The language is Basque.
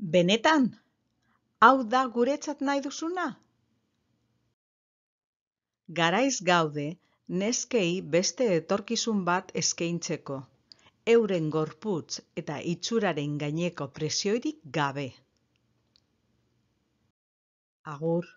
benetan, hau da guretzat nahi duzuna? Garaiz gaude, neskei beste etorkizun bat eskeintzeko, euren gorputz eta itxuraren gaineko presioirik gabe. Agur.